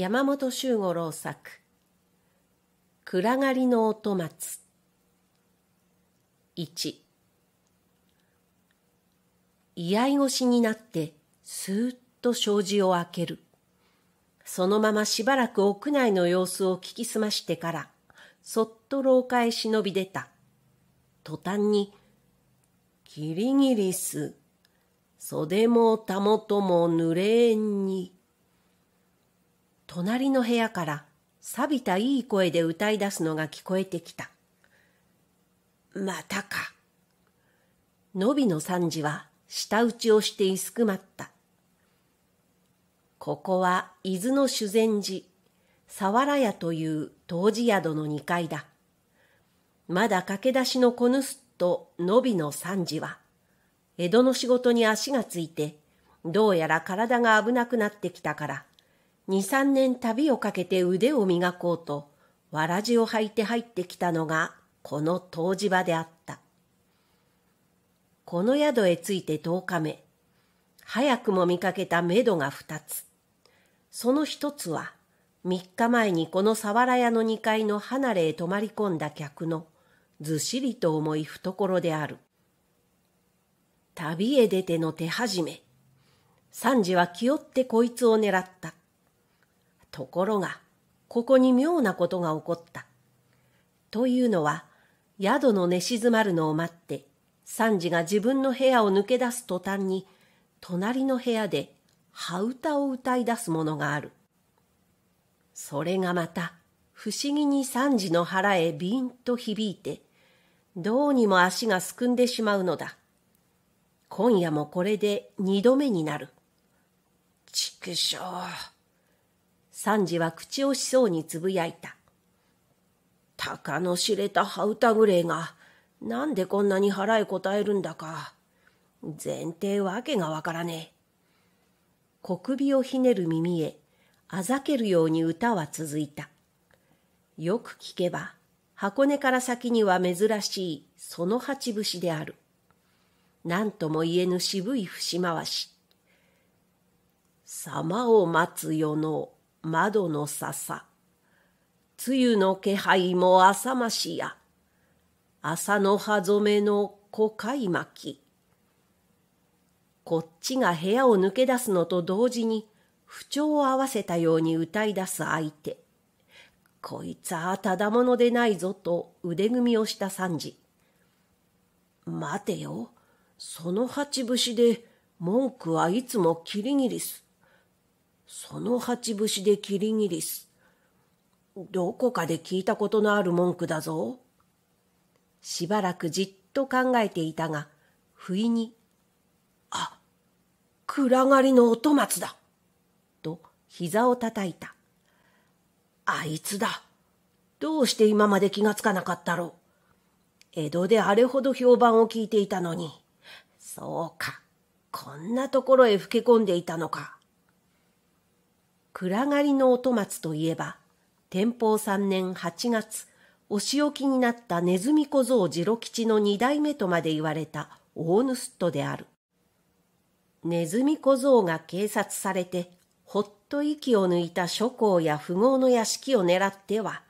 山本周五郎作「暗がりの音松」1居合越しになってすーっと障子を開けるそのまましばらく屋内の様子を聞き澄ましてからそっと廊下へ忍び出た途端に「キリギリス袖もたもともぬれ縁に」隣の部屋から錆びたいい声で歌い出すのが聞こえてきた。またか。のびの三次は舌打ちをしていすくまった。ここは伊豆の修善寺、佐原屋という当時宿の2階だ。まだ駆け出しの小盗とのびの三次は、江戸の仕事に足がついて、どうやら体が危なくなってきたから、2、3年旅をかけて腕を磨こうと、わらじを履いて入ってきたのが、この湯治場であった。この宿へ着いて10日目、早くも見かけた目処が2つ。その1つは、3日前にこのさわら屋の2階の離れへ泊まり込んだ客の、ずしりと重い懐である。旅へ出ての手始め。三次は気負ってこいつを狙った。ところが、ここに妙なことが起こった。というのは、宿の寝静まるのを待って、サンジが自分の部屋を抜け出す途端に、隣の部屋で、羽歌を歌い出すものがある。それがまた、不思議にサンジの腹へビーンと響いて、どうにも足がすくんでしまうのだ。今夜もこれで二度目になる。畜生。ンジは口をしそうにつぶやいた。鷹の知れた羽歌ぐれが、なんでこんなに腹へ答えるんだか。前提わけがわからねえ。小首をひねる耳へ、あざけるように歌は続いた。よく聞けば、箱根から先には珍しいその八節である。何とも言えぬ渋い節回し。様を待つ世の窓の笹。梅雨の気配も浅ましや。朝の葉染めの小い巻き。こっちが部屋を抜け出すのと同時に、不調を合わせたように歌い出す相手。こいつはただものでないぞと腕組みをした三次。待てよ。その八節で文句はいつもキリギリス。その八節でキリギリス。どこかで聞いたことのある文句だぞ。しばらくじっと考えていたが、不意に、あ、暗がりの音松だと膝を叩いた。あいつだ。どうして今まで気がつかなかったろう。江戸であれほど評判を聞いていたのに。そうか。こんなところへ吹け込んでいたのか。暗がりの音松といえば、天保三年8月、お仕置きになったネズミ小僧次郎吉の二代目とまで言われた大盗人である。ネズミ小僧が警察されて、ほっと息を抜いた諸侯や富豪の屋敷を狙っては、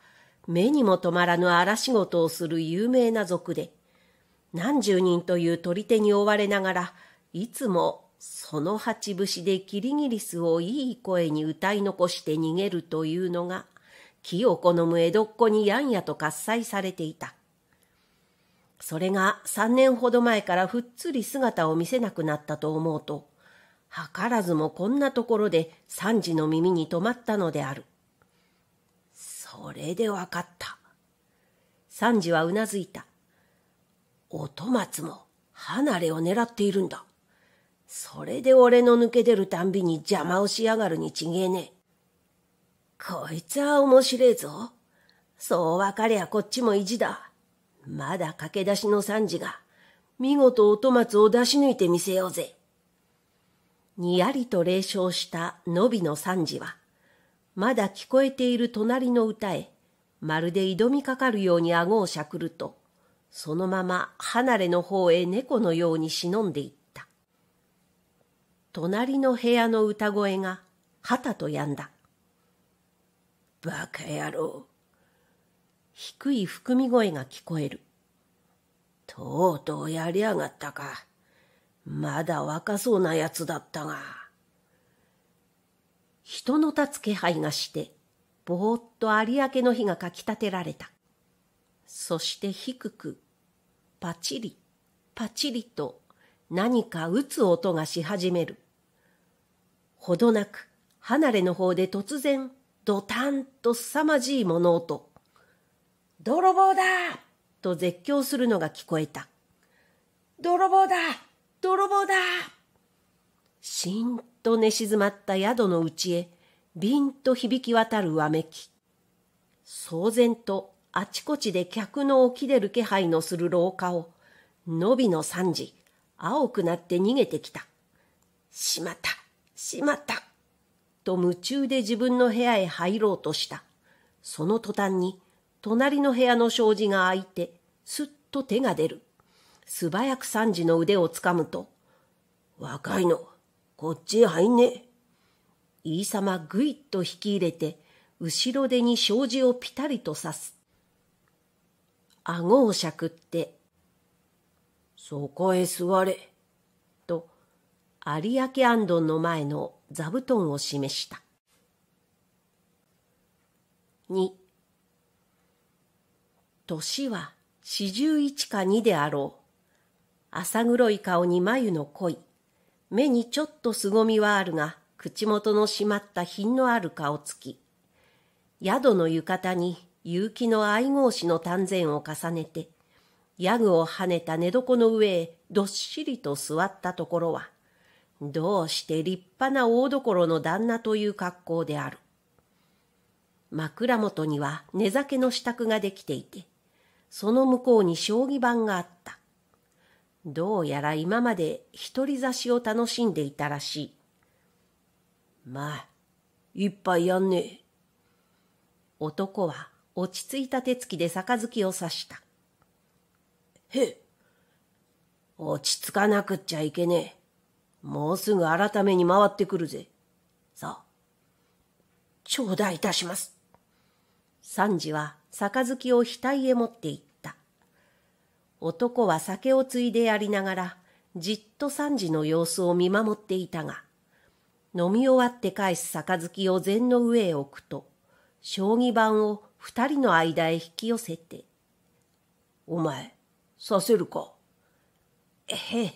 目にも止まらぬ荒仕事をする有名な族で、何十人という取り手に追われながら、いつもその八節でキリギリスをいい声に歌い残して逃げるというのが、木を好む江戸っ子にやんやと喝采されていた。それが三年ほど前からふっつり姿を見せなくなったと思うと、図らずもこんなところで三時の耳に止まったのである。それでわかった。三時はうなずいた。お松も離れを狙っているんだ。それで俺の抜け出るたんびに邪魔をしやがるにちげえねえ。こいつは面白えぞ。そう分かりゃこっちも意地だ。まだ駆け出しの三次が、見事音松を出し抜いてみせようぜ。にやりと冷笑したのびの三次は、まだ聞こえている隣の歌へ、まるで挑みかかるように顎をしゃくると、そのまま離れの方へ猫のように忍んでいった。隣の部屋の歌声がはたとやんだ。バカ野郎。低い含み声が聞こえる。とうとうやりやがったか。まだ若そうなやつだったが。人の立つ気配がして、ぼーっと有明の火がかきたてられた。そして低く、パチリ、パチリと何か打つ音がし始める。ほどなく、離れの方で突然、ドタンと凄まじい物音。泥棒だと絶叫するのが聞こえた。泥棒だ泥棒だしんと寝静まった宿のうちへ、ビンと響き渡るわめき。騒然とあちこちで客の起き出る気配のする廊下を、のびの三時、青くなって逃げてきた。しまった、しまった。と夢中で自分の部屋へ入ろうとした。その途端に、隣の部屋の障子が開いて、すっと手が出る。素早く三時の腕をつかむと、若いの、こっちへ入んねえ。い様ぐいっと引き入れて、後ろ手に障子をぴたりと刺す。顎をしゃくってそこへ座れ。と、有明安どんの前の座布団を示した。2年は四十一か二であろう。浅黒い顔に眉の濃い。目にちょっと凄みはあるが、口元の締まった品のある顔つき。宿の浴衣に結城の愛号子の丹前を重ねて、ヤグを跳ねた寝床の上へどっしりと座ったところは、どうして立派な大所の旦那という格好である。枕元には寝酒の支度ができていて、その向こうに将棋盤があった。どうやら今まで一人差しを楽しんでいたらしい。まあ、一杯やんねえ。男は落ち着いた手つきで杯を刺した。へえ。落ち着かなくっちゃいけねえ。もうすぐ改めに回ってくるぜ。さあ。頂戴いたします。三次は杯を額へ持っていった。男は酒をついでやりながら、じっと三次の様子を見守っていたが、飲み終わって返す杯を禅の上へ置くと、将棋盤を二人の間へ引き寄せて、お前、させるか。ええ、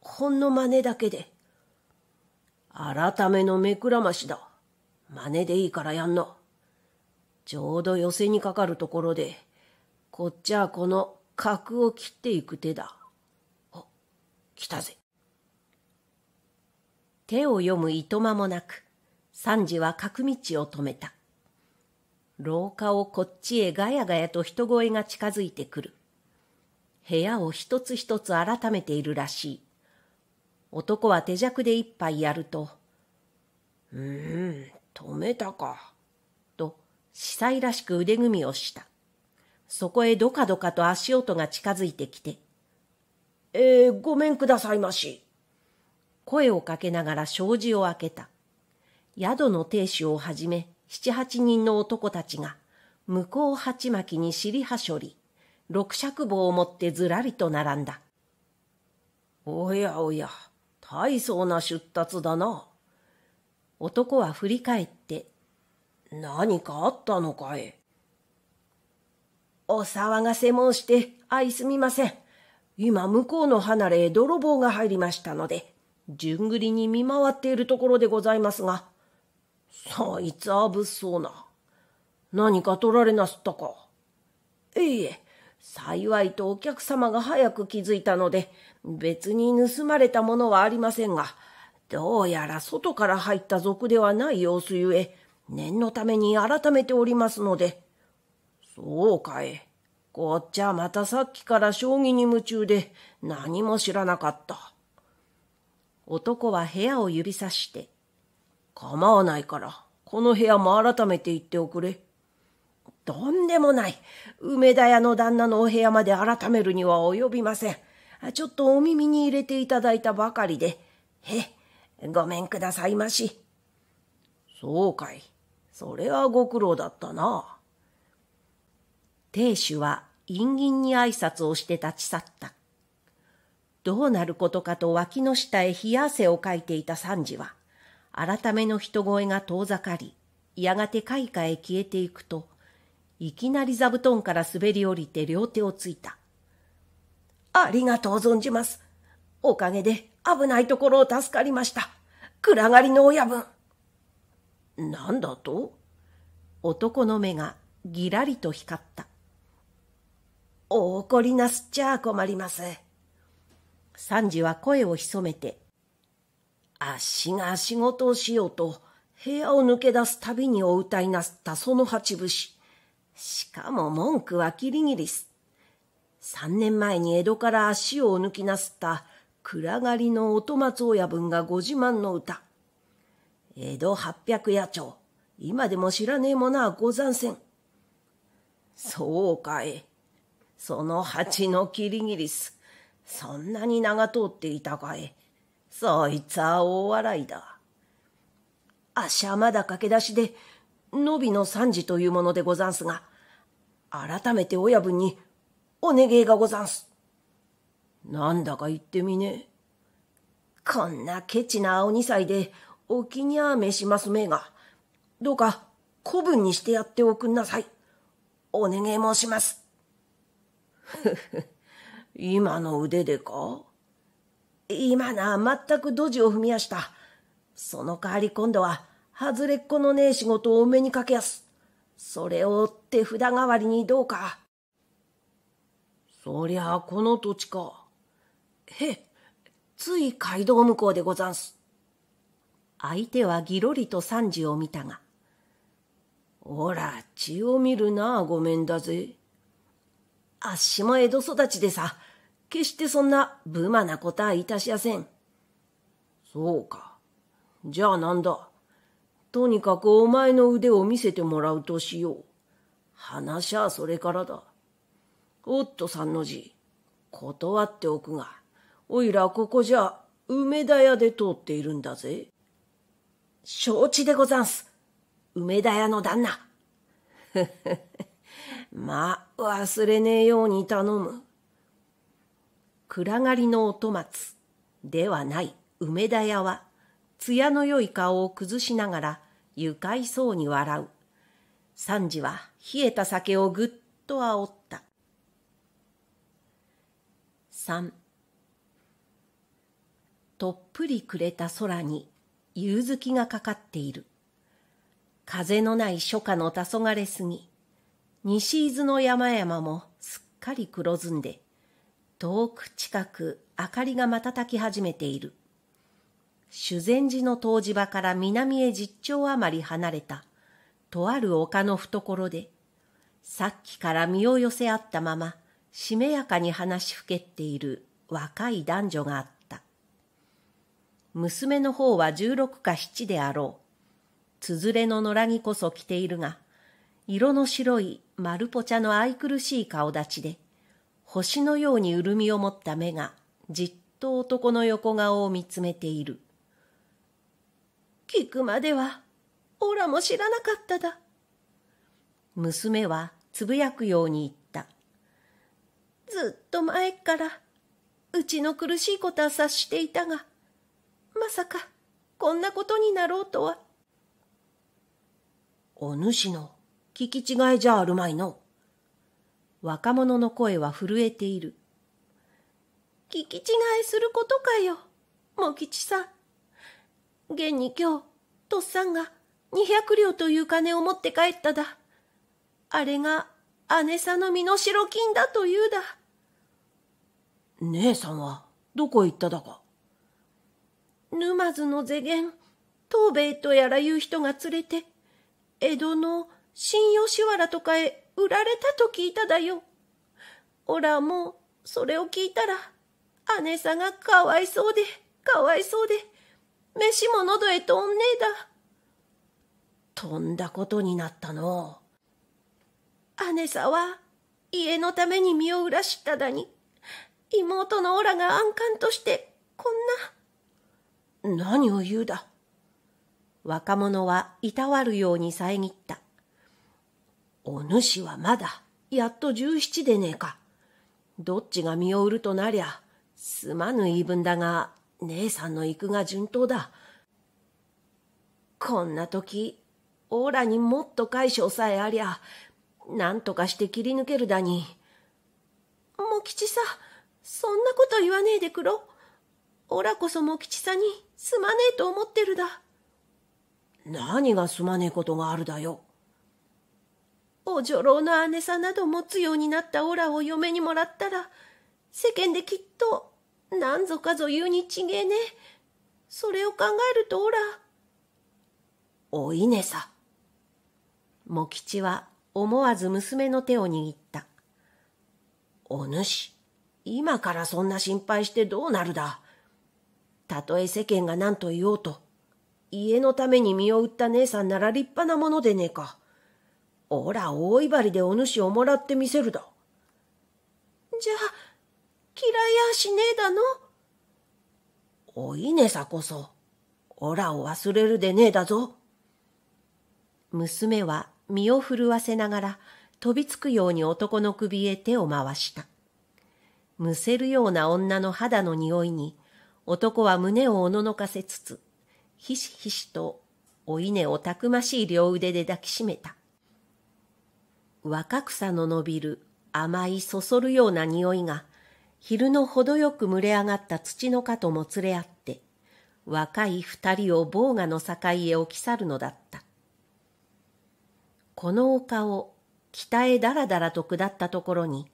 ほんの真似だけで。改めの目くらましだ。真似でいいからやんの。ちょうど寄せにかかるところで、こっちはこの角を切っていく手だ。あ、来たぜ。手を読むいとまもなく、三次は角道を止めた。廊下をこっちへガヤガヤと人声が近づいてくる。部屋を一つ一つ改めているらしい。男は手酌で一杯やると、うーん、止めたか。と、司祭らしく腕組みをした。そこへどかどかと足音が近づいてきて、えー、ごめんくださいまし。声をかけながら障子を開けた。宿の亭主をはじめ、七八人の男たちが、向こう鉢巻きに尻はしょり、六尺棒を持ってずらりと並んだ。おやおや、大層な出立だな。男は振り返って、何かあったのかいお騒がせ申して、相すみません。今、向こうの離れへ泥棒が入りましたので、順繰りに見回っているところでございますが、そいつは物騒な。何か取られなすったか。いいえ、幸いとお客様が早く気づいたので、別に盗まれたものはありませんが、どうやら外から入った賊ではない様子ゆえ、念のために改めておりますので。そうかい。こっちはまたさっきから将棋に夢中で何も知らなかった。男は部屋を指さして、構わないから、この部屋も改めて行っておくれ。とんでもない。梅田屋の旦那のお部屋まで改めるには及びません。ちょっとお耳に入れていただいたばかりで。へ、ごめんくださいまし。そうかい。それはご苦労だったな。亭主は陰銀に挨拶をして立ち去った。どうなることかと脇の下へ冷や汗をかいていた三次は、改めの人声が遠ざかり、やがて開花へ消えていくと、いきなり座布団から滑り降りて両手をついた。ありがとう存じます。おかげで危ないところを助かりました。暗がりの親分。なんだと男の目がぎらりと光った。お怒りなすっちゃ困ります。三ジは声を潜めて、あっしが仕事をしようと部屋を抜け出すたびにお歌いなすったその八節。しかも文句はキリギリス。三年前に江戸から足を抜きなすった暗がりの音松親分がご自慢の歌。江戸八百夜町、今でも知らねえものはござんせん。そうかい。その蜂のキリギリス、そんなに長通っていたかい。そいつは大笑いだ。あっしはまだ駆け出しで、のびの三時というものでござんすが、改めて親分にお願いがござんす。なんだか言ってみねえ。こんなケチな青二歳で、お気にあめしますめが、どうか古文にしてやっておくんなさい。お願い申します。ふふ、今の腕でか今な、全くドジを踏みやした。その代わり今度は、外れっ子のねえ仕事をお目にかけやす。それを手札代わりにどうか。そりゃあこの土地か。へえ、つい街道向こうでござんす。相手はぎろりと三次を見たが。おら、血を見るなあごめんだぜ。あっしも江戸育ちでさ、決してそんな無魔なことはいたしやせん。そうか。じゃあなんだ。とにかくお前の腕を見せてもらうとしよう。話はそれからだ。おっと三の字、断っておくが、おいらここじゃ梅田屋で通っているんだぜ。承知でござんす。梅田屋の旦那。まあ、忘れねえように頼む。暗がりの音松ではない梅田屋は、艶の良い顔を崩しながら愉快そうに笑う。三時は冷えた酒をぐっと煽った。三。とっぷり暮れた空に夕月がかかっている。風のない初夏の黄昏過ぎ、西伊豆の山々もすっかり黒ずんで、遠く近く明かりが瞬き始めている。修善寺の湯治場から南へ十丁余り離れた、とある丘の懐で、さっきから身を寄せ合ったまま、しめやかに話しふけっている若い男女があった。娘の方は十六か七であろう。つづれの野良着こそ着ているが、色の白い丸ぽちゃの愛くるしい顔立ちで、星のように潤みを持った目がじっと男の横顔を見つめている。聞くまでは、おらも知らなかっただ。娘はつぶやくように言った。ずっと前から、うちの苦しいことは察していたが、まさか、こんなことになろうとは。お主の聞き違いじゃあるまいの。若者の声は震えている。聞き違いすることかよ、茂吉さん。現に今日、とっさんが二百両という金を持って帰っただ。あれが姉さんの身の代金だというだ。姉さんはどこへ行っただか沼津の世間、東兵衛とやらいう人が連れて、江戸の新吉原とかへ売られたと聞いただよ。おらもう、それを聞いたら、姉さんがかわいそうで、かわいそうで、飯も喉へ飛んねえだ。飛んだことになったの。姉さは家のために身を裏しっただに、妹のオラが安官としてこんな。何を言うだ。若者はいたわるように遮った。お主はまだ、やっと十七でねえか。どっちが身を売るとなりゃ、すまぬ言い分だが、姉さんの行くが順当だ。こんな時、オーラにもっと解消さえありゃ、なんとかして切り抜けるだに。茂吉さそんなこと言わねえでくろ。オラこそ茂吉さんにすまねえと思ってるだ。何がすまねえことがあるだよ。お女郎の姉さんなど持つようになったオラを嫁にもらったら、世間できっと何ぞかぞ言うにちげえね。それを考えるとおら。お稲さ。茂吉は思わず娘の手を握った。お主、今からそんな心配してどうなるだ。たとえ世間が何と言おうと、家のために身を売った姉さんなら立派なものでねえか。おら、大いばりでお主をもらってみせるだ。じゃあ、嫌いやしねえだの。お稲さこそ、おらを忘れるでねえだぞ。娘は身を震わせながら飛びつくように男の首へ手を回した。むせるような女の肌の匂いに男は胸をおののかせつつ、ひしひしとお稲をたくましい両腕で抱きしめた。若草の伸びる甘いそそるような匂いが昼の程よく群れ上がった土の家とも連れ合って、若い二人を防賀の境へ置き去るのだった。この丘を北へだらだらと下ったところに、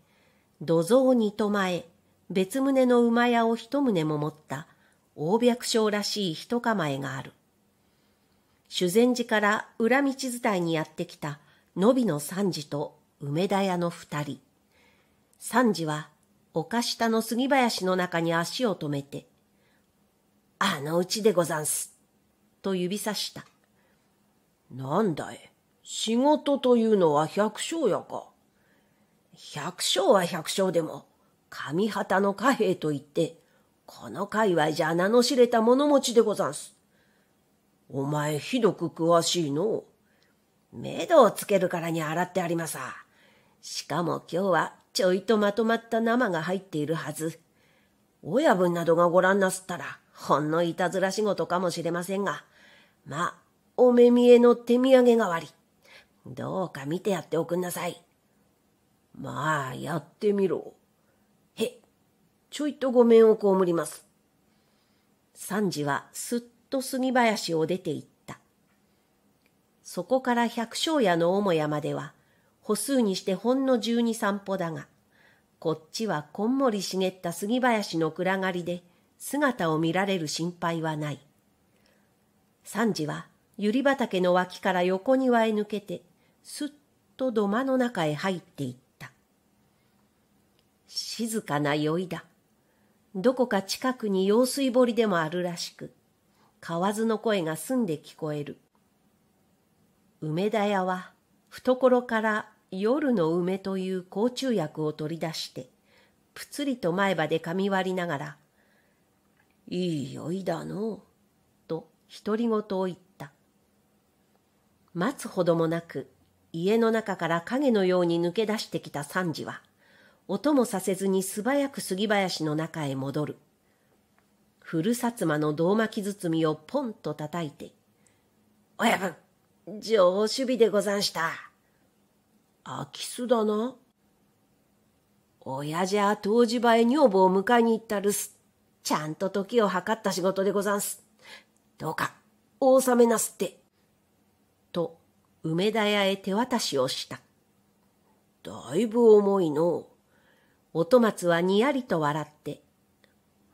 土蔵二と前、別棟の馬屋を一棟も持った大白将らしい人構えがある。修善寺から裏道伝いにやってきた、のびの三次と梅田屋の二人。三次は丘下の杉林の中に足を止めて、あのうちでござんす、と指さした。なんだい、仕事というのは百姓やか。百姓は百姓でも、上旗の貨幣といって、この界隈じゃ名の知れた物持ちでござんす。お前ひどく詳しいの。目処をつけるからに洗ってありまさ。しかも今日はちょいとまとまった生が入っているはず。親分などがご覧なすったら、ほんのいたずら仕事かもしれませんが、まあ、お目見えの手土産代わり。どうか見てやっておくんなさい。まあ、やってみろ。へ、ちょいとごめんをこむります。三次はすっと杉林を出て行った。そこから百姓屋の母屋までは、歩数にしてほんの十二三歩だが、こっちはこんもり茂った杉林の暗がりで姿を見られる心配はない。三時は百合畑の脇から横庭へ抜けて、すっと土間の中へ入っていった。静かな酔いだ。どこか近くに用水堀でもあるらしく、蛙の声が澄んで聞こえる。梅田屋は懐から夜の梅という甲虫薬を取り出して、ぷつりと前歯で噛み割りながら、いい酔いだのう、と独り言を言った。待つほどもなく、家の中から影のように抜け出してきた三次は、音もさせずに素早く杉林の中へ戻る。古薩摩の胴巻き包みをポンと叩いて、親分、上守備でござんした。空き巣だな。親じゃ湯治場へ女房を迎えに行ったるす。ちゃんと時を計った仕事でござんす。どうか、お納めなすって。と、梅田屋へ手渡しをした。だいぶ重いの。音松はにやりと笑って。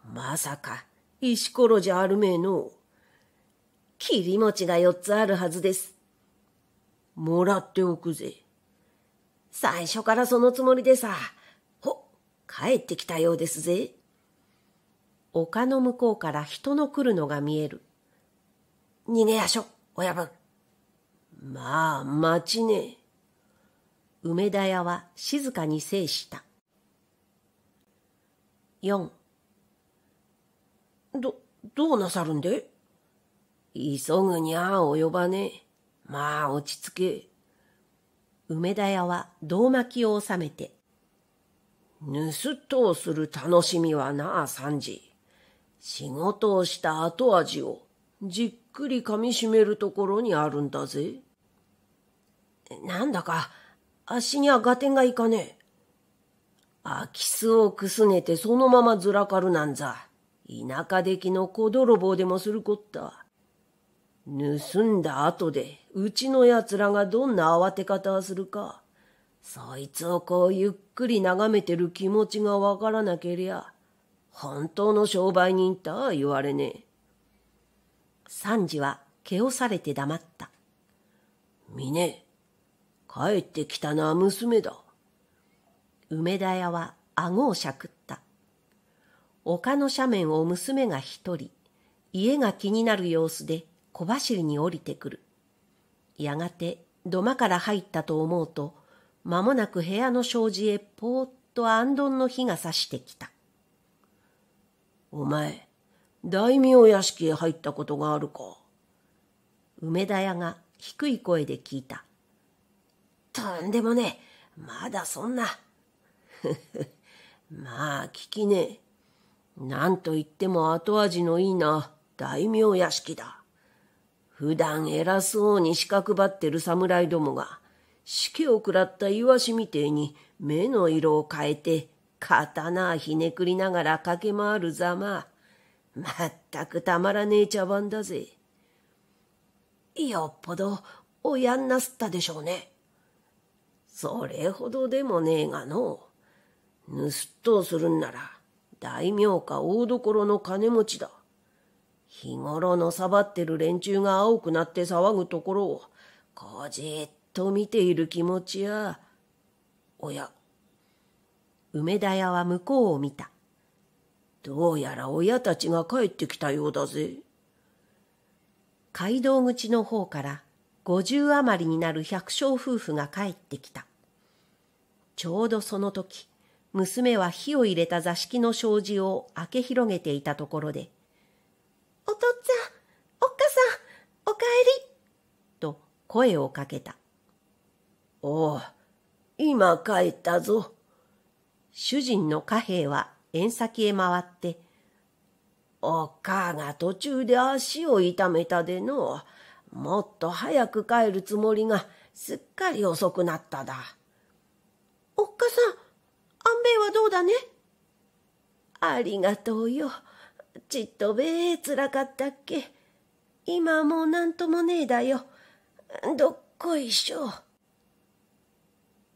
まさか、石ころじゃあるめえの。切り餅が四つあるはずです。もらっておくぜ。最初からそのつもりでさ。ほ、帰ってきたようですぜ。丘の向こうから人の来るのが見える。逃げやしょ、親分。まあ、待ちねえ。梅田屋は静かに制した。四。ど、どうなさるんで急ぐにゃ及ばねえ。まあ、落ち着け。梅田屋は胴巻きを収めて、盗っ人をする楽しみはなあ、三時。仕事をした後味をじっくり噛みしめるところにあるんだぜ。なんだか、あっしには合点がいかねえ。空き巣をくすねてそのままずらかるなんざ、田舎出来の小泥棒でもするこった。盗んだ後で、うちの奴らがどんな慌て方をするか、そいつをこうゆっくり眺めてる気持ちがわからなけりゃ、本当の商売人とは言われねえ。三次は、けをされて黙った。峰、帰ってきたのは娘だ。梅田屋は顎をしゃくった。丘の斜面を娘が一人、家が気になる様子で小走りに降りてくる。やがて土間から入ったと思うと、間もなく部屋の障子へぽーっとあんどんの火が差してきた。お前、大名屋敷へ入ったことがあるか。梅田屋が低い声で聞いた。とんでもねえ。まだそんな。まあ、聞きねえ。なんといっても後味のいいな、大名屋敷だ。普段偉そうに四角ばってる侍どもが、死刑を食らったイワシみてえに目の色を変えて、刀ひねくりながら駆け回るざま。まったくたまらねえ茶番だぜ。よっぽど、おやんなすったでしょうね。それほどでもねえがの。盗っ人をするんなら、大名か大所の金持ちだ。日頃のさばってる連中が青くなって騒ぐところを、こじっと見ている気持ちや。おや、梅田屋は向こうを見た。どうやら親たちが帰ってきたようだぜ。街道口の方から五十余りになる百姓夫婦が帰ってきた。ちょうどその時、娘は火を入れた座敷の障子を開け広げていたところで、お父っつぁん、おっかさん、おかえり。と声をかけた。おお、今帰ったぞ。主人の貨幣は縁先へ回って、おっかが途中で足を痛めたでの、もっと早く帰るつもりがすっかり遅くなっただ。おっかさん、安兵衛はどうだねありがとうよ。ちっとべえつらかったっけ今もう何ともねえだよどっこいしょ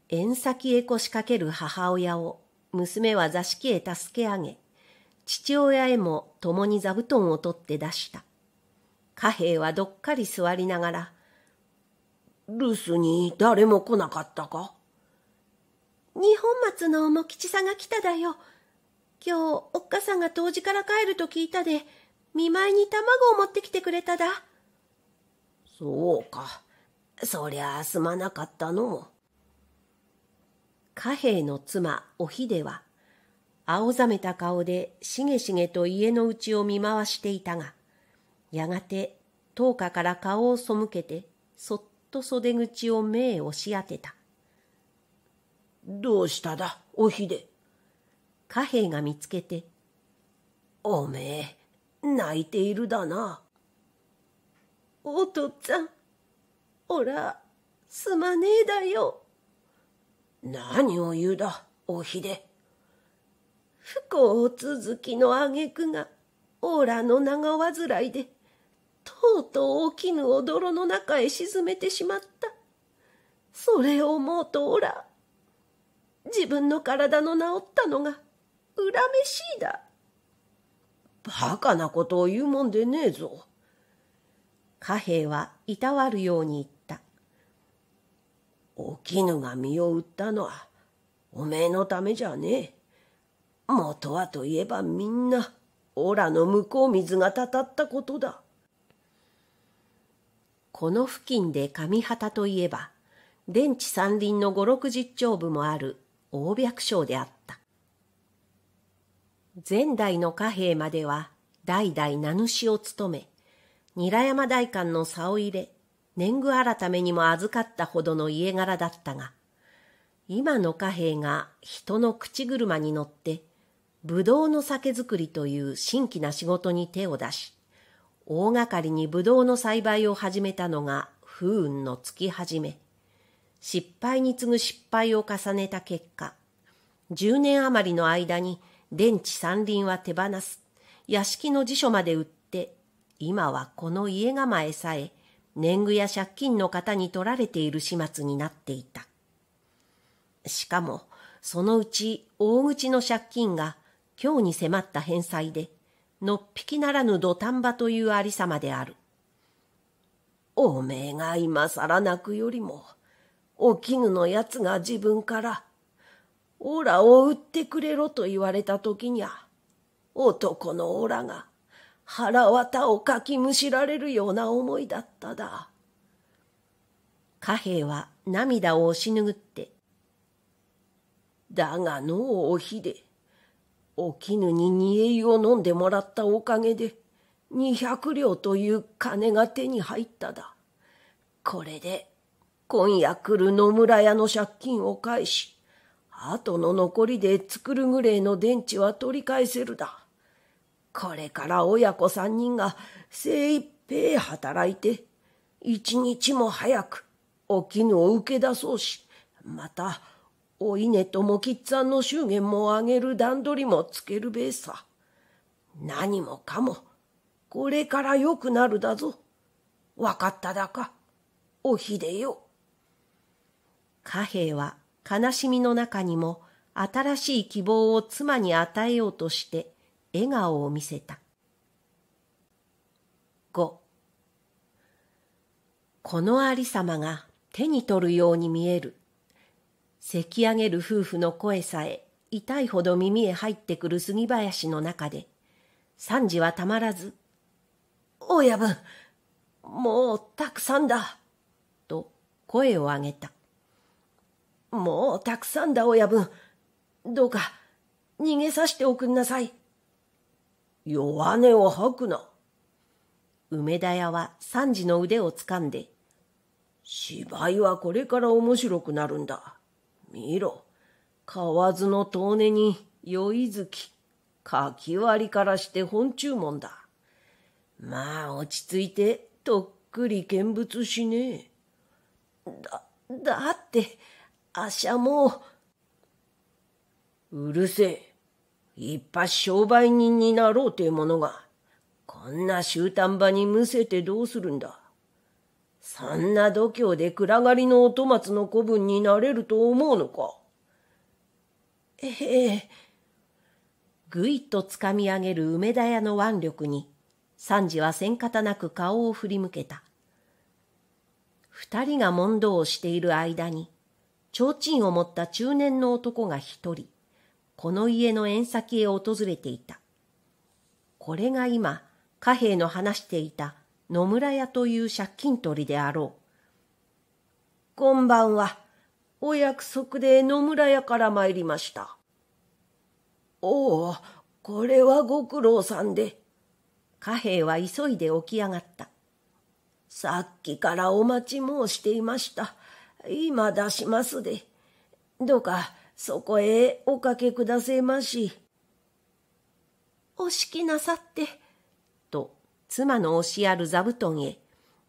縁先へ腰掛ける母親を娘は座敷へ助け上げ父親へも共に座布団を取って出した貨幣はどっかり座りながら「留守に誰も来なかったか?」二本松の茂吉さんが来ただよ。今日、おっかさんが当時から帰ると聞いたで、見舞いに卵を持ってきてくれただ。そうか。そりゃあすまなかったの。貨幣の妻、おひでは、青ざめた顔でしげしげと家の内を見回していたが、やがて灯火から顔を背けて、そっと袖口を目へ押し当てた。どうしただ、おひで。貨幣が見つけて、おめえ、泣いているだな。おとっつぁん、おら、すまねえだよ。何を言うだ、おひで。不幸続きの挙句が、おらの長患いで、とうとう起きぬお泥の中へ沈めてしまった。それを思うとおら、自分の体の治ったのが、恨めしいだ。バカなことを言うもんでねえぞ。貨幣はいたわるように言った。お絹が身を売ったのは、おめえのためじゃねえ。元はといえばみんな、オラの向こう水がたたったことだ。この付近で上畑といえば、電池山林の五六十丁部もある大白省であった。前代の貨幣までは代々名主を務め、韮山代官の差を入れ、年貢改めにも預かったほどの家柄だったが、今の貨幣が人の口車に乗って、ぶどうの酒造りという新規な仕事に手を出し、大掛かりにぶどうの栽培を始めたのが不運のつき始め、失敗に次ぐ失敗を重ねた結果、10年余りの間に電池山林は手放す。屋敷の辞書まで売って、今はこの家構えさえ、年貢や借金の方に取られている始末になっていた。しかも、そのうち大口の借金が今日に迫った返済で、のっぴきならぬ土壇場というありさまである。おめえが今更泣くよりも、お絹のやつが自分からオラを売ってくれろと言われた時にゃ、男のオラが腹綿をかきむしられるような思いだっただ。貨幣は涙を押し拭って、だがのうおひで、お絹に煮えを飲んでもらったおかげで、二百両という金が手に入っただ。これで、今夜来る野村屋の借金を返し、後の残りで作るぐれいの電池は取り返せるだ。これから親子三人が精一杯働いて、一日も早くお絹を受け出そうし、また、お稲ともきっさんの祝言もあげる段取りもつけるべえさ。何もかも、これから良くなるだぞ。わかっただか、おひでよ。貨幣は悲しみの中にも新しい希望を妻に与えようとして笑顔を見せた。5このありさまが手に取るように見える。せき上げる夫婦の声さえ痛いほど耳へ入ってくる杉林の中で、三次はたまらず、親分、もうたくさんだ、と声を上げた。もうたくさんだ親分。どうか逃げさせておくんなさい。弱音を吐くな。梅田屋は三時の腕をつかんで、芝居はこれから面白くなるんだ。見ろ。河津の遠根に宵月、かき割りからして本注文だ。まあ落ち着いてとっくり見物しねえ。だ、だって、あしゃもう、うるせえ。一発商売人になろうてものが、こんな終端場にむせてどうするんだ。そんな度胸で暗がりのお戸松の子分になれると思うのか。ええ。ぐいっとつかみ上げる梅田屋の腕力に、三次はせん方なく顔を振り向けた。二人が問答をしている間に、提灯を持った中年の男が一人、この家の縁先へ訪れていた。これが今、貨幣の話していた野村屋という借金取りであろう。こんばんは。お約束で野村屋から参りました。おお、これはご苦労さんで。貨幣は急いで起き上がった。さっきからお待ち申していました。今出しますで。どうか、そこへおかけくだせまし。お敷きなさって。と、妻の押しある座布団へ、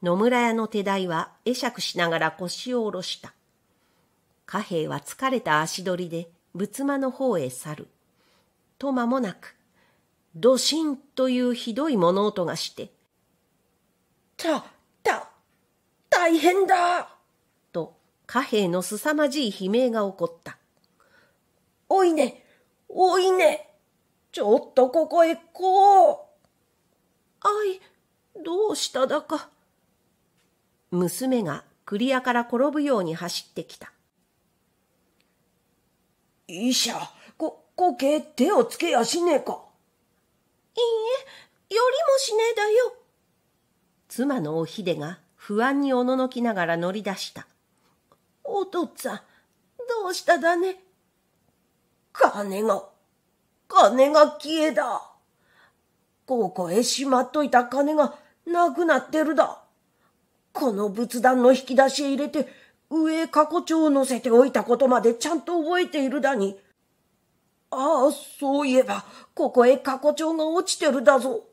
野村屋の手代は会釈しながら腰を下ろした。貨幣は疲れた足取りで、仏間の方へ去る。と間もなく、ドシンというひどい物音がして、た、た、大変だ貨幣の凄まじい悲鳴が起こった。おいねおいねちょっとここへこうあい、どうしただか。娘がクアから転ぶように走ってきた。医者、こ、こけ手をつけやしねえか。いいえ、よりもしねえだよ。妻のおひでが不安におののきながら乗り出した。お父っつぁん、どうしただね。金が、金が消えだ。ここへしまっといた金がなくなってるだ。この仏壇の引き出しへ入れて、上へ過去帳を乗せておいたことまでちゃんと覚えているだに。ああ、そういえば、ここへ過去帳が落ちてるだぞ。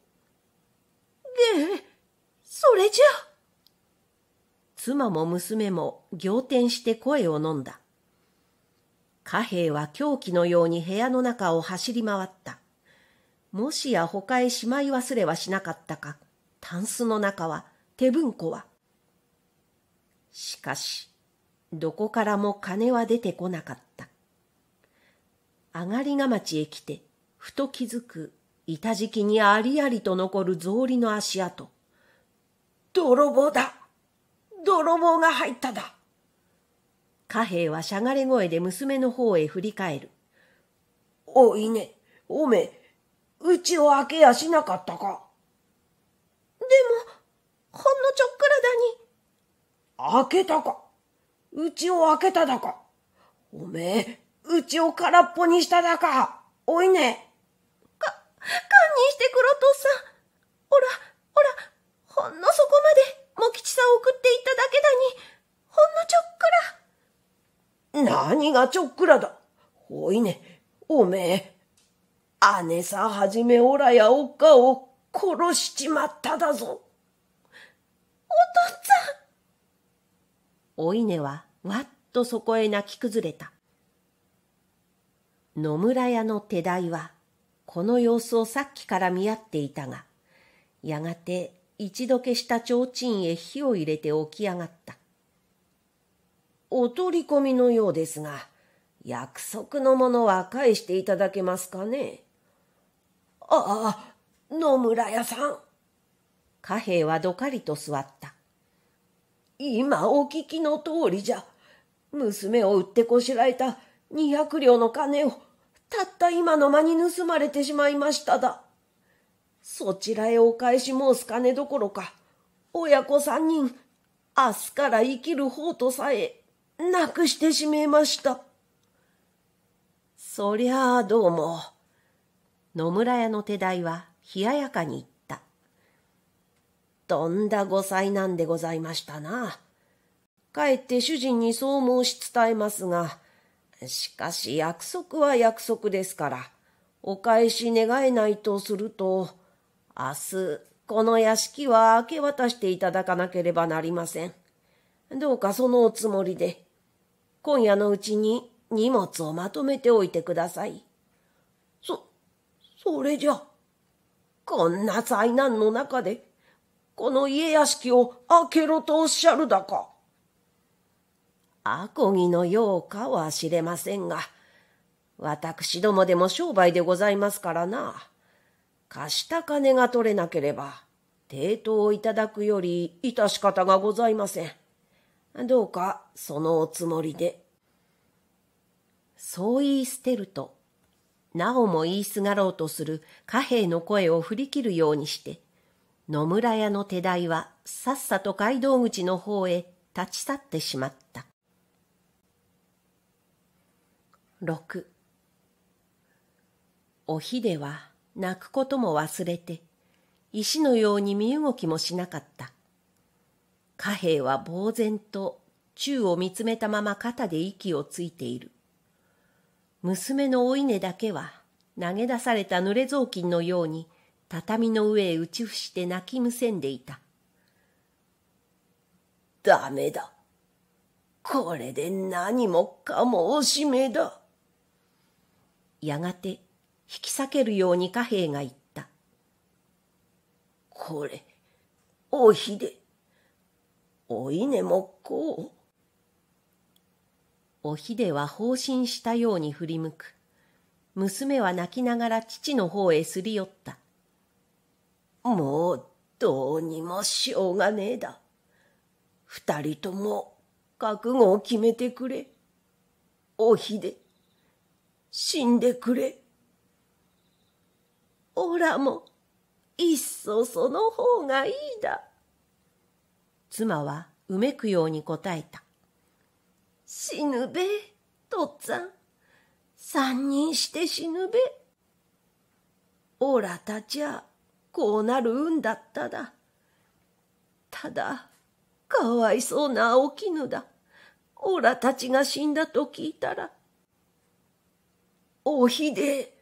げえ、それじゃあ。妻も娘も仰天して声を飲んだ。貨幣は狂気のように部屋の中を走り回った。もしや他へしまい忘れはしなかったか、タンスの中は、手文庫は。しかし、どこからも金は出てこなかった。上がりが町へ来て、ふと気づく、板敷きにありありと残る草履の足跡。泥棒だ泥棒が入っただ。貨幣はしゃがれ声で娘の方へ振り返る。おいね、おめ、うちを開けやしなかったか。でも、ほんのちょっくらだに。開けたか。うちを開けただか。おめえ、うちを空っぽにしただか。おいね。か、堪忍してくろとさん。おら、おら、ほんのそこまで。茂吉さんを送っていただけだに、ほんのちょっくら。何がちょっくらだ。おいね、おめえ。姉さんはじめおらやおっかを殺しちまっただぞ。お父っつぁん。お稲はわっとそこへ泣き崩れた。野村屋の手代は、この様子をさっきから見合っていたが、やがて一度消した提灯へ火を入れて起き上がった。お取り込みのようですが、約束のものは返していただけますかね。ああ、野村屋さん。貨幣はどかりと座った。今お聞きの通りじゃ。娘を売ってこしらえた二百両の金を、たった今の間に盗まれてしまいましただ。そちらへお返し申す金どころか、親子三人、明日から生きる方とさえ、なくしてしめました。そりゃあどうも。野村屋の手代は冷ややかに言った。とんだご災なんでございましたな。かえって主人にそう申し伝えますが、しかし約束は約束ですから、お返し願えないとすると、明日、この屋敷は明け渡していただかなければなりません。どうかそのおつもりで、今夜のうちに荷物をまとめておいてください。そ、それじゃ、こんな災難の中で、この家屋敷を開けろとおっしゃるだか。アコギのようかは知れませんが、私どもでも商売でございますからな。貸した金が取れなければ、抵当をいただくより致し方がございません。どうかそのおつもりで。そう言い捨てると、なおも言いすがろうとする貨幣の声を振り切るようにして、野村屋の手代はさっさと街道口の方へ立ち去ってしまった。六おひでは泣くことも忘れて、石のように身動きもしなかった。貨幣は呆然と宙を見つめたまま肩で息をついている。娘のお稲だけは投げ出された濡れ雑巾のように畳の上へ打ち伏して泣きむせんでいた。ダメだ。これで何もかもおしめだ。やがて引き裂けるように貨幣が言った。これ、おひで、お稲もこう。おひでは放心したように振り向く。娘は泣きながら父の方へすり寄った。もうどうにもしょうがねえだ。二人とも覚悟を決めてくれ。おひで、死んでくれ。おらも、いっそその方がいいだ。妻はうめくように答えた。死ぬべ、とっつぁん。三人して死ぬべ。おらたちはこうなる運だっただ。ただ、かわいそうなお絹だ。おらたちが死んだと聞いたら、おひで、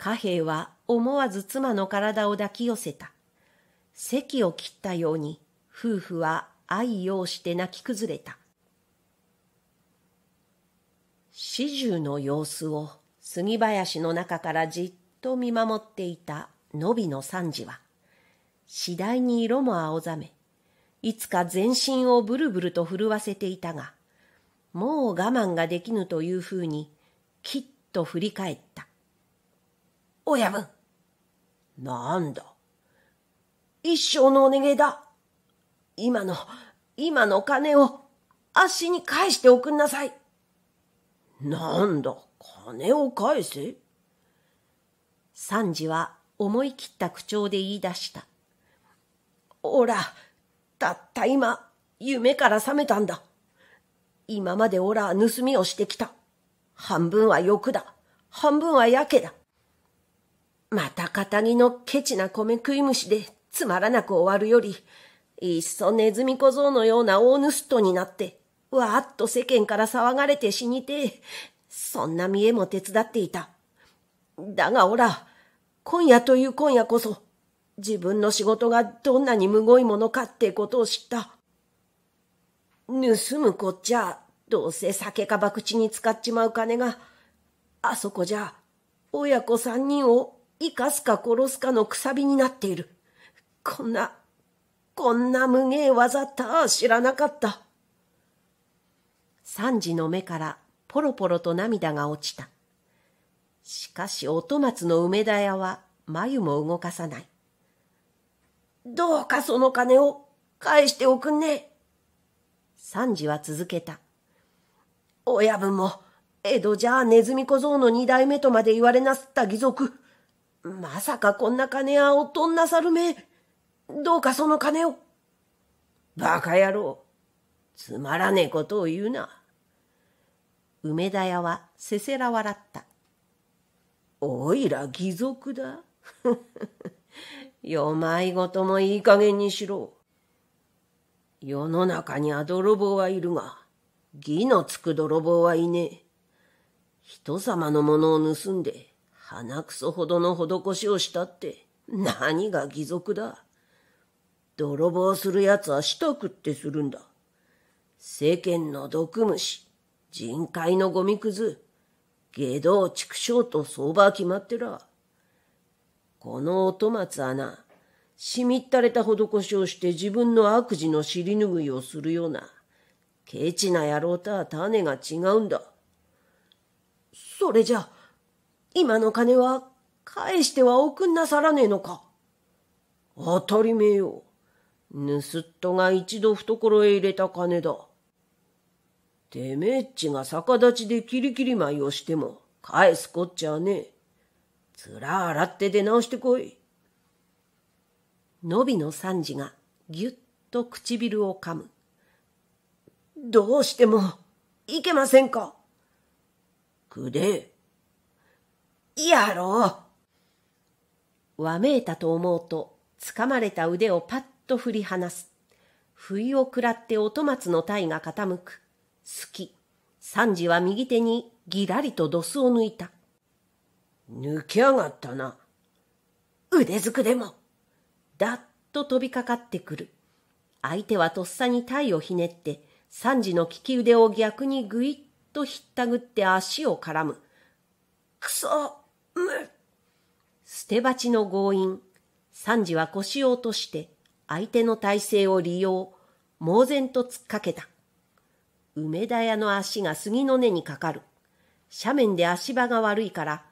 貨幣は思わず妻の体を抱き寄せた。席を切ったように、夫婦は愛用して泣き崩れた。始終の様子を杉林の中からじっと見守っていたのびの三次は、次第に色も青ざめ、いつか全身をブルブルと震わせていたが、もう我慢ができぬというふうに、きっと振り返った。親分。なんだ。一生のお願いだ。今の、今の金を、あっしに返しておくんなさい。なんだ、金を返せ。三次は思い切った口調で言い出した。おら、たった今、夢から覚めたんだ。今までおらは盗みをしてきた。半分は欲だ。半分はやけだ。また堅気のケチな米食い虫でつまらなく終わるより、いっそネズミ小僧のような大盗人になって、わーっと世間から騒がれて死にてえ、そんな見栄も手伝っていた。だがおら、今夜という今夜こそ、自分の仕事がどんなにむごいものかってことを知った。盗むこっちゃ、どうせ酒か博打に使っちまう金が、あそこじゃ、親子三人を生かすか殺すかのくさびになっている。こんな、こんな無芸技たは知らなかった。三時の目からポロポロと涙が落ちた。しかし音松の梅田屋は眉も動かさない。どうかその金を返しておくんね。三時は続けた。親分も江戸じゃネズミ小僧の二代目とまで言われなすった義賊。まさかこんな金はおとんなさるめ。どうかその金を。バカ野郎。つまらねえことを言うな。梅田屋はせせら笑った。おいら義賊だ。よまいごともいい加減にしろ。世の中には泥棒はいるが、義のつく泥棒はいねえ。人様のものを盗んで、鼻くそほどの施しをしたって、何が義賊だ。泥棒する奴はしたくってするんだ。世間の毒虫、人海のゴミくず、下道畜生と相場は決まってら。この音松はな、しみったれた施しをして自分の悪事の尻拭いをするような、ケチな野郎とは種が違うんだ。それじゃあ、今の金は返してはおくんなさらねえのか。当たりめよ。盗っ人が一度懐へ入れた金だ。てめえっちが逆立ちでキリキリ舞いをしても返すこっちゃねえ。面洗って出直してこい。のびの三次がぎゅっと唇を噛む。どうしてもいけませんか。くれやろう。わめいたと思うと、つかまれた腕をパッと振り離す。不意を食らって音松の体が傾く。好き。三次は右手にぎらりとドスを抜いた。抜きやがったな。腕づくでも。だっと飛びかかってくる。相手はとっさに体をひねって、三次の利き腕を逆にぐいっとひったぐって足を絡む。くそ捨て鉢の強引。三次は腰を落として、相手の体勢を利用、猛然と突っかけた。梅田屋の足が杉の根にかかる。斜面で足場が悪いから、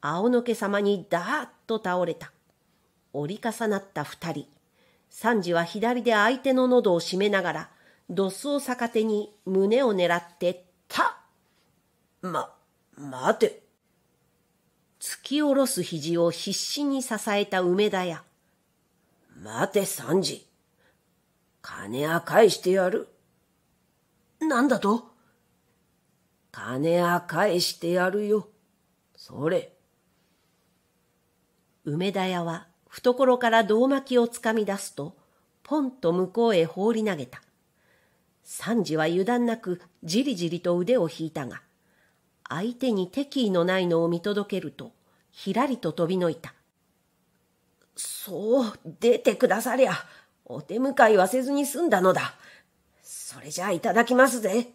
青のけ様にダーッと倒れた。折り重なった二人。三次は左で相手の喉を締めながら、ドスを逆手に胸を狙って、たま、待て。突き下ろす肘を必死に支えた梅田屋。待て、三時。金は返してやる。なんだと金は返してやるよ。それ。梅田屋は懐から胴巻きをつかみ出すと、ポンと向こうへ放り投げた。三次は油断なくじりじりと腕を引いたが、相手に敵意のないのを見届けると、ひらりと飛びのいた。そう、出てくださりゃ。お手迎えはせずに済んだのだ。それじゃあいただきますぜ。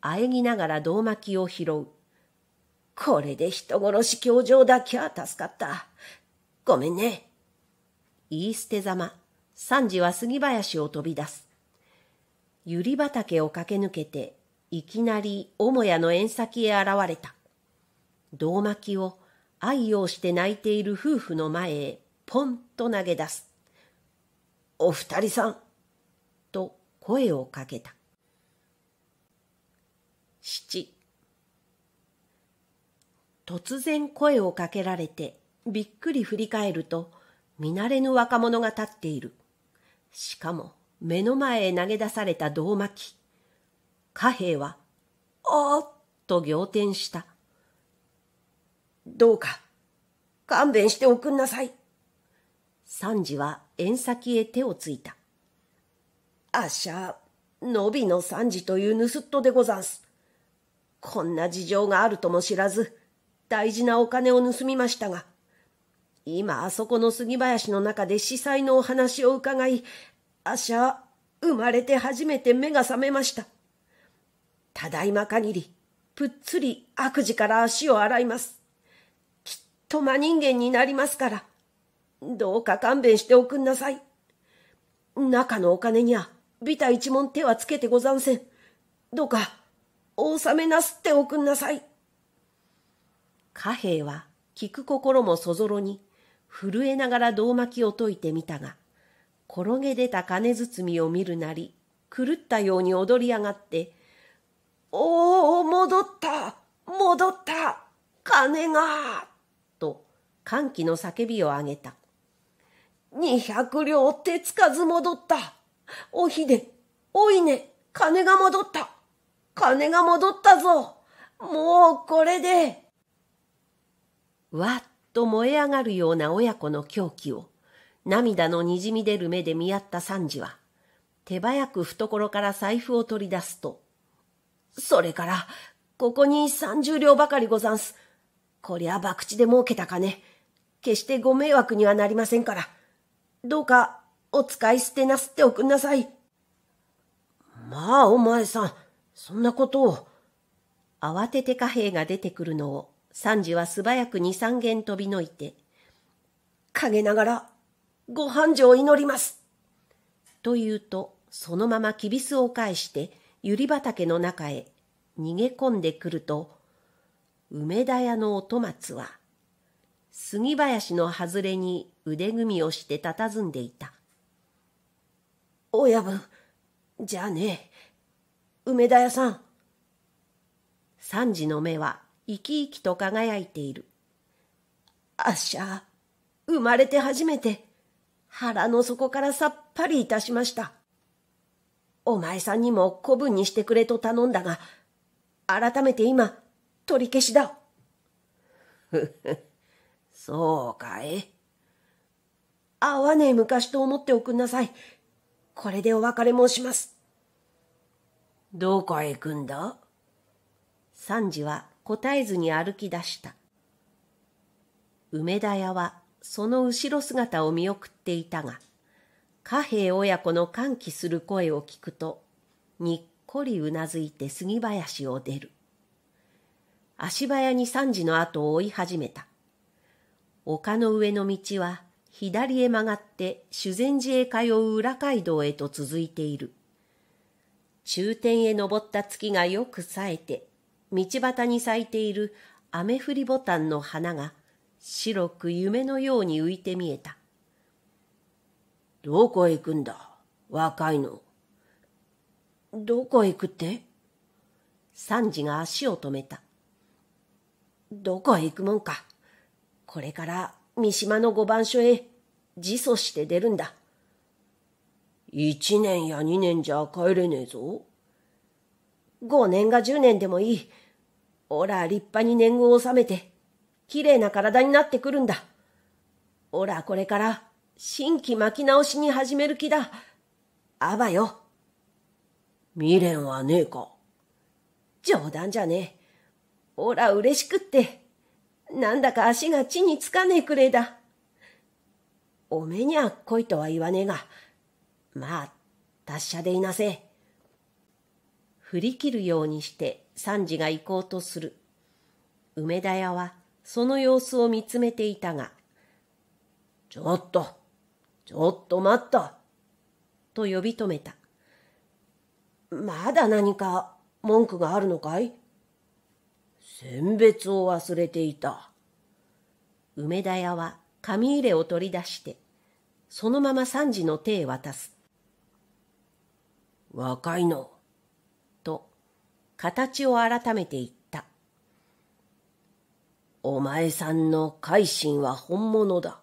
あえぎながら胴巻きを拾う。これで人殺し教場だけは助かった。ごめんね。言い捨てざま、三時は杉林を飛び出す。百合畑を駆け抜けて、いきなり母屋の縁先へ現れた。胴巻きを愛用して泣いている夫婦の前へポンと投げ出す。お二人さんと声をかけた。七突然声をかけられてびっくり振り返ると見慣れぬ若者が立っている。しかも目の前へ投げ出された胴巻き。貨幣は、おーっと仰天した。どうか、勘弁しておくんなさい。三次は縁先へ手をついた。あっしゃ、のびの三次という盗っ人でござんす。こんな事情があるとも知らず、大事なお金を盗みましたが、今あそこの杉林の中で司祭のお話を伺い、あっしゃ、生まれて初めて目が覚めました。ただいま限り、ぷっつり悪事から足を洗います。と真人間になりますから、どうか勘弁しておくんなさい。中のお金には、ビタ一文手はつけてござんせん。どうか、お納めなすっておくんなさい。貨幣は、聞く心もそぞろに、震えながら胴巻きを解いてみたが、転げ出た金包みを見るなり、狂ったように踊り上がって、おお、戻った戻った金が歓喜の叫びを上げた。二百両手つかず戻った。おひで、おいね、金が戻った。金が戻ったぞ。もうこれで。わっと燃え上がるような親子の狂気を、涙のにじみ出る目で見合った三次は、手早く懐から財布を取り出すと、それから、ここに三十両ばかりござんす。こりゃ博打で儲けた金。決してご迷惑にはなりませんから、どうかお使い捨てなすっておくんなさい。まあ、お前さん、そんなことを。慌てて貨幣が出てくるのを、三次は素早く二三軒飛びのいて、陰ながら、ご繁盛を祈ります。と言うと、そのままきびすを返して、ゆり畑の中へ逃げ込んでくると、梅田屋の音松は、杉林の外れに腕組みをして佇んでいた。親分、じゃあね、梅田屋さん。三時の目は生き生きと輝いている。あっしゃ、生まれて初めて腹の底からさっぱりいたしました。お前さんにも古文にしてくれと頼んだが、改めて今、取り消しだ。ふふ。そうかい会わねえ昔と思っておくんなさい。これでお別れ申します。どこへ行くんだ三次は答えずに歩き出した。梅田屋はその後ろ姿を見送っていたが、貨幣親子の歓喜する声を聞くと、にっこりうなずいて杉林を出る。足早に三次の後を追い始めた。丘の上の道は左へ曲がって修善寺へ通う裏街道へと続いている。中天へ登った月がよく冴えて、道端に咲いている雨降りボタンの花が白く夢のように浮いて見えた。どこへ行くんだ、若いの。どこへ行くって三次が足を止めた。どこへ行くもんか。これから三島の御番所へ自訴して出るんだ。一年や二年じゃ帰れねえぞ。五年が十年でもいい。おら立派に年貢を納めて、きれいな体になってくるんだ。おらこれから新規巻き直しに始める気だ。あばよ。未練はねえか。冗談じゃねえ。おら嬉しくって。なんだか足が地につかねえくれだ。おめにゃ来いとは言わねえが、まあ、達者でいなせ。振り切るようにして三次が行こうとする。梅田屋はその様子を見つめていたが、ちょっと、ちょっと待った、と呼び止めた。まだ何か文句があるのかい選別を忘れていた。梅田屋は紙入れを取り出して、そのまま三時の手へ渡す。若いの。と、形を改めて言った。お前さんの改心は本物だ。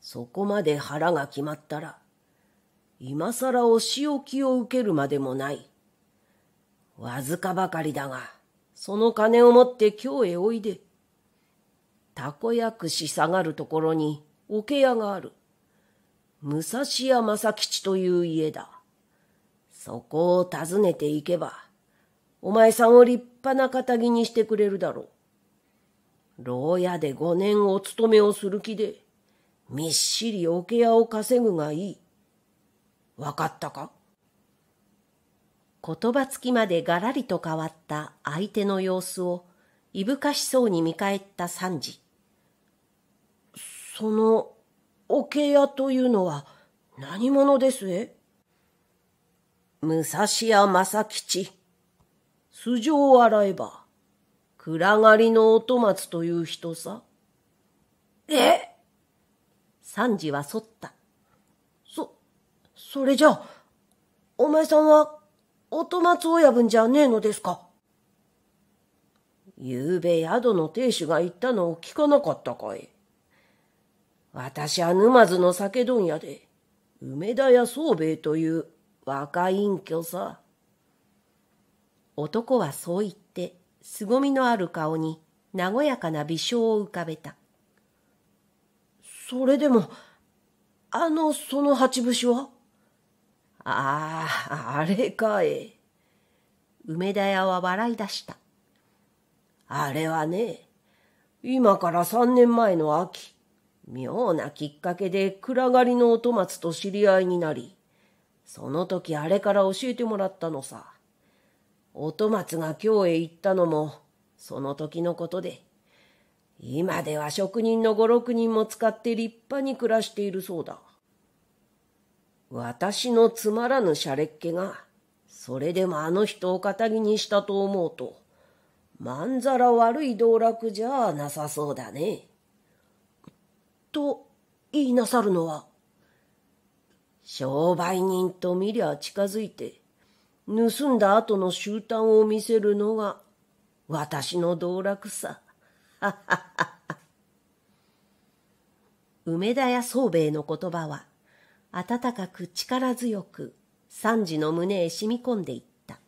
そこまで腹が決まったら、今更お仕置きを受けるまでもない。わずかばかりだが、その金を持って京へおいで。たこやくし下がるところに桶屋がある。武蔵屋正吉という家だ。そこを訪ねていけば、お前さんを立派な仇にしてくれるだろう。牢屋で五年お勤めをする気で、みっしり桶屋を稼ぐがいい。わかったか言葉つきまでがらりと変わった相手の様子を、いぶかしそうに見返った三次。その、おけ屋というのは何者ですえ武蔵屋正吉。素性を洗えば、暗がりの音松という人さ。え三次はそった。そ、それじゃあ、お前さんは音松親分じゃねえのですか昨べ宿の亭主が言ったのを聞かなかったかい私は沼津の酒問屋で、梅田屋宗兵衛という若隠居さ。男はそう言って、凄みのある顔に和やかな微笑を浮かべた。それでも、あのその八節はああ、あれかい。梅田屋は笑い出した。あれはね、今から三年前の秋、妙なきっかけで暗がりの音松と知り合いになり、その時あれから教えてもらったのさ。音松が京へ行ったのも、その時のことで、今では職人の五六人も使って立派に暮らしているそうだ。私のつまらぬ洒落レっ気が、それでもあの人を仇にしたと思うと、まんざら悪い道楽じゃなさそうだね。と言いなさるのは、商売人と見りゃ近づいて、盗んだ後の終端を見せるのが、私の道楽さ。梅田屋宗兵衛の言葉は、温かく力強く、三次の胸へ染み込んでいった。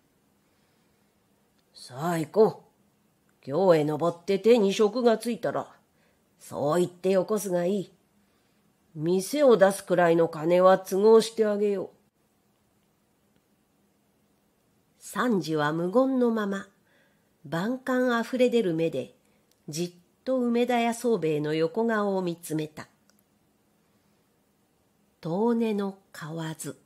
さあ行こう。今日へ登って手に職がついたら、そう言ってよこすがいい。店を出すくらいの金は都合してあげよう。三次は無言のまま、万感あふれ出る目で、じっと梅田屋宗兵衛の横顔を見つめた。遠根の河津